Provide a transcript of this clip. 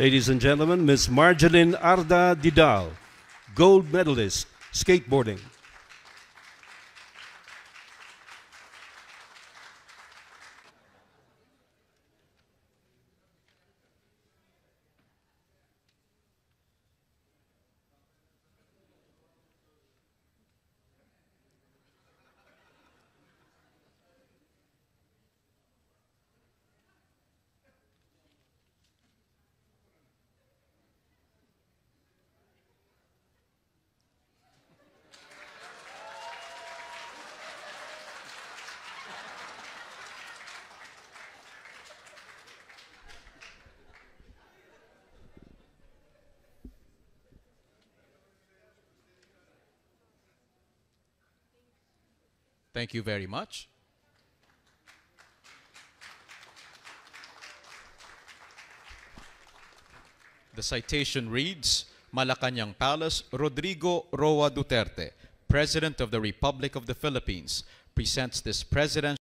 Ladies and gentlemen, Ms. Marjolin Arda Didal, gold medalist, skateboarding. Thank you very much. The citation reads, Malacanang Palace, Rodrigo Roa Duterte, President of the Republic of the Philippines, presents this presidential